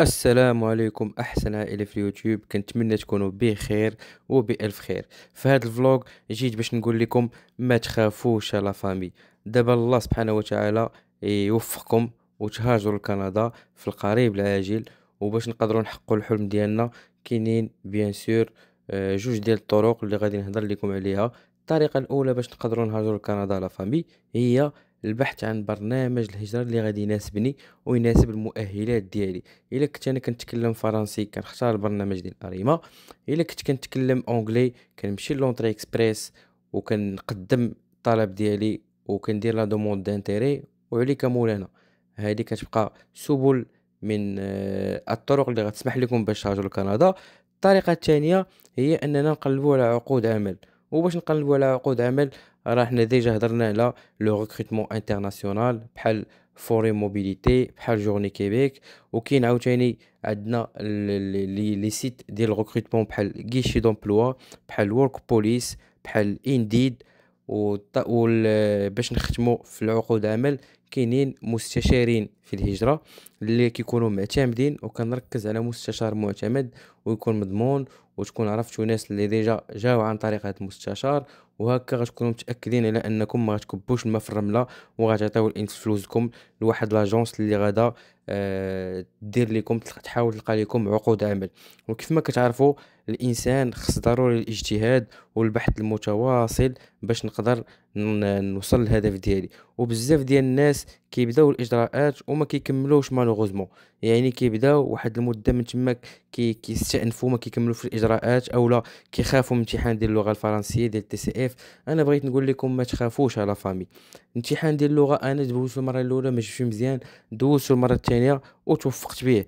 السلام عليكم احسن عائله في اليوتيوب كنتمنى تكونوا بخير وبالف خير في هذا الفلوغ جيت باش نقول لكم ما تخافوش لا فامي دابا الله سبحانه وتعالى يوفقكم وتهاجروا لكندا في القريب العاجل وباش نقدروا نحققوا الحلم ديالنا كاينين بيان سور آه، جوج ديال الطرق اللي غادي نهضر لكم عليها الطريقه الاولى باش نقدروا نهاجروا لكندا لا فامي هي البحث عن برنامج الهجره اللي غادي يناسبني ويناسب المؤهلات ديالي الا كنت انا كنتكلم فرنسي كنختار البرنامج ديال اريما الا كنت كنتكلم اونغلي كنمشي لونتري اكسبريس وكنقدم الطلب ديالي وكندير لا دوموند دانتيري وعليك مولانا هذه كتبقى سبل من آه، الطرق اللي غتسمح لكم باش تهاجروا لكندا الطريقه الثانيه هي اننا نقلبوا على عقود عمل وباش نقلبوا على عقود عمل راه حنا ديجا هضرنا على لو ريكروتمون انترناسيونال بحال فوري موبيليتي بحال جورني كيبيك وكاين عاوتاني عندنا لي سيت ديال ريكروتمون بحال غيشي دومبلوا بحال ورك بوليس بحال انديد و باش نختمو في العقود عمل كاينين مستشارين في الهجره اللي كيكونوا معتمدين وكنركز على مستشار معتمد ويكون مضمون وتكون عرفتوا ناس اللي ديجا جاو عن طريق هذا المستشار وهكا غتكونوا متاكدين على انكم ما غتكبوش الماء في الرمله وغتعطيو فلوسكم لواحد لاجونس اللي غادا آه، دير لكم تحاول تلقى لكم عقود عمل وكيف ما كتعرفوا الانسان خص ضروري الاجتهاد والبحث المتواصل باش نقدر نوصل للهدف ديالي وبزاف ديال الناس كيبداو الاجراءات وما كيكملوش مالوغوزمون يعني كيبداو واحد المده من تما كي كيستأنفوا ما في الاجراءات اولا كيخافوا من امتحان ديال اللغه الفرنسيه ديال تي سي اف انا بغيت نقول لكم ما تخافوش على فامي امتحان ديال اللغه انا دوزت المره الاولى ما جاش مزيان دوزت المره الثانيه وتوفقت به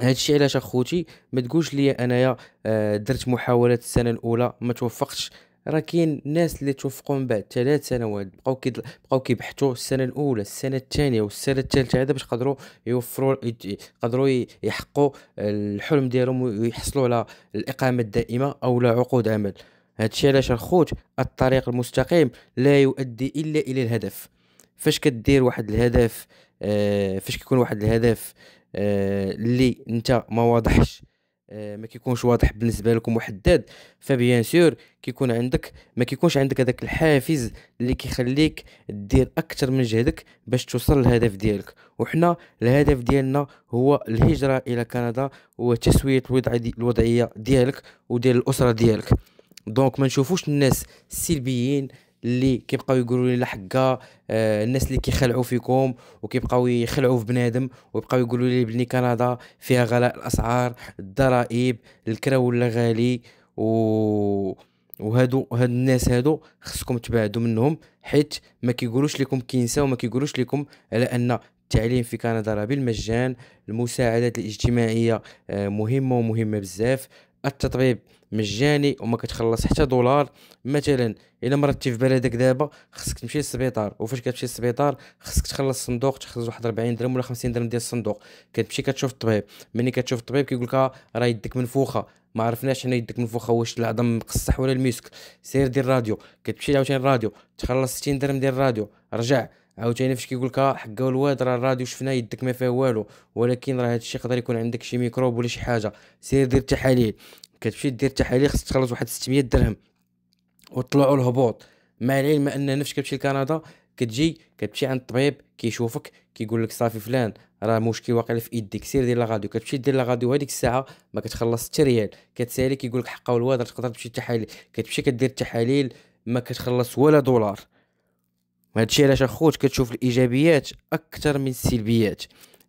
هادشي علاش اخوتي ما تقولش لي انايا آه، درت محاولات السنه الاولى ما توفقتش راه كاين ناس اللي توفقوا من بعد ثلاث سنوات بقاو كي بقاو كيبحثوا السنه الاولى السنه الثانيه والسنه الثالثه هذا باش يقدروا يوفروا يقدروا يحققوا الحلم ديالهم ويحصلوا على الاقامه الدائمه او لا عقود عمل هادشي علاش الخوت الطريق المستقيم لا يؤدي الا الى الهدف فاش كدير واحد الهدف آه، فاش كيكون واحد الهدف آه، اللي انت ما واضحش آه، ما كيكونش واضح بالنسبه لكم وحداد فبيان سور كيكون عندك ما كيكونش عندك هذاك الحافز اللي كيخليك دير اكثر من جهدك باش توصل للهدف ديالك وحنا الهدف ديالنا هو الهجره الى كندا وتسويه الوضعيه ديالك وديال الاسره ديالك دونك ما نشوفوش الناس السلبيين اللي كيبقاو يقولوا لي لحقه آه الناس اللي كيخلعوا فيكم وكيبقاو يخلعوا في بنادم ويبقاو يقولوا لي بلي كندا فيها غلاء الاسعار الضرائب الكرا ولا غالي و وهادو هاد الناس هادو خصكم تبعدوا منهم حيت ما كيقولوش لكم كينسا وما كيقولوش لكم على ان التعليم في كندا راه بالمجان المساعدات الاجتماعيه آه، مهمه ومهمه بزاف التطبيب مجاني وما كتخلص حتى دولار مثلا الا مرضتي في بلدك دابا خصك تمشي للسبيطار وفاش كتمشي للسبيطار خصك تخلص الصندوق تخرج واحد 40 درهم ولا 50 درهم ديال الصندوق كتمشي كتشوف الطبيب ملي كتشوف الطبيب كيقول لك آه، راه يدك منفوخه ما عرفناش حنا يدك منفوخه واش العظم مقصح ولا الميسك سير دير الراديو كتمشي عاوتاني الراديو تخلص 60 درهم ديال الراديو رجع عاوتاني فاش كيقول لك آه، حقا الواد راه الراديو شفناه يدك ما فيه والو ولكن راه هادشي يقدر يكون عندك شي ميكروب ولا شي حاجه سير دير تحاليل كتمشي دير تحاليل خصك تخلص واحد 600 درهم وطلعوا الهبوط مع العلم ان نفسك كتمشي لكندا كتجي كتمشي عند الطبيب كيشوفك كيقول لك صافي فلان راه مشكل واقع في يديك سير دير لا غاديو كتمشي دير لا غاديو هذيك الساعه ما كتخلص حتى ريال كتسالي كيقول لك حقا الواد تقدر تمشي التحاليل كتمشي كدير التحاليل ما كتخلص ولا دولار الشيء علاش اخوت كتشوف الايجابيات اكثر من السلبيات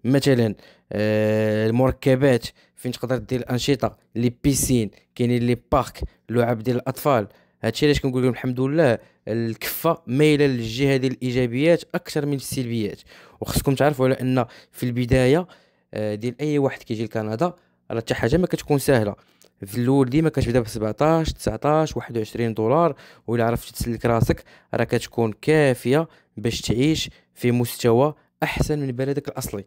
مثلا آه المركبات فين تقدر دير الانشطه لي بيسين كاينين لي بارك لعب ديال الاطفال هادشي علاش كنقول لهم الحمد لله الكفه مايله للجهه ديال الايجابيات اكثر من السلبيات وخصكم تعرفوا على ان في البدايه آه، ديال اي واحد كيجي لكندا راه حتى حاجه ما كتكون سهله في الاول ديما كتبدا ب 17 19 21 دولار ولا عرفتي تسلك راسك راه كتكون كافيه باش تعيش في مستوى احسن من بلدك الاصلي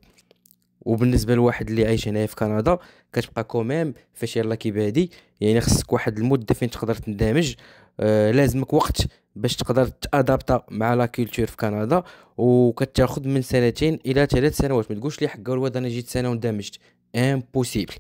وبالنسبه لواحد اللي عايش هنايا في كندا كتبقى كوميم فاش يلا كيبادي يعني خصك واحد المده فين تقدر تندمج آه لازمك وقت باش تقدر تادابتا مع لا كولتور في كندا وكتاخذ من سنتين الى ثلاث سنوات ما تقولش لي حق الواد انا جيت سنه واندمجت امبوسيبل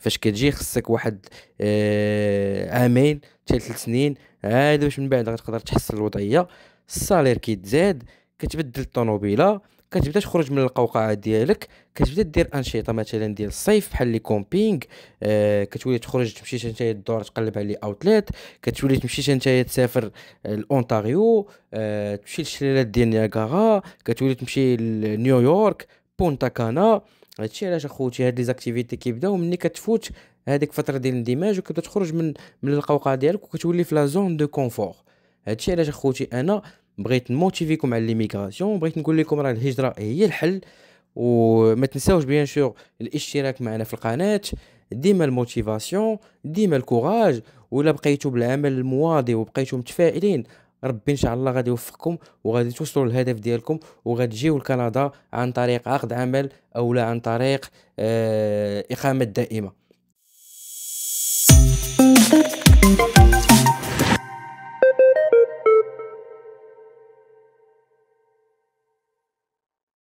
فاش كتجي خصك واحد آه عامين حتى سنين عاد آه، باش من بعد غتقدر تحصل الوضعيه السالير كيتزاد كتبدل الطوموبيله كتبدا تخرج من القوقعه ديالك كتبدا دير انشطه مثلا ديال الصيف بحال لي كومبينغ آه كتولي تخرج تمشي انت الدور تقلب على لي اوتليت كتولي تمشي انت تسافر لونتاريو آه تمشي للشلالات ديال نياغارا كتولي تمشي لنيويورك بونتا كانا هادشي علاش اخوتي هاد لي زاكتيفيتي كيبداو ملي كتفوت هذيك فتره ديال الاندماج وكتبدا تخرج من من القوقعه ديالك وكتولي في لا زون دو كونفور هادشي علاش اخوتي انا بغيت نموتيفيكم على ليميغراسيون بغيت نقول لكم راه الهجره هي الحل وما تنساوش بيان سور الاشتراك معنا في القناه ديما الموتيفاسيون ديما الكوراج ولا بقيتو بالعمل المواضي وبقيتو متفائلين ربي ان شاء الله غادي يوفقكم وغادي توصلوا للهدف ديالكم وغتجيو لكندا عن طريق عقد عمل او لا عن طريق آه اقامه دائمه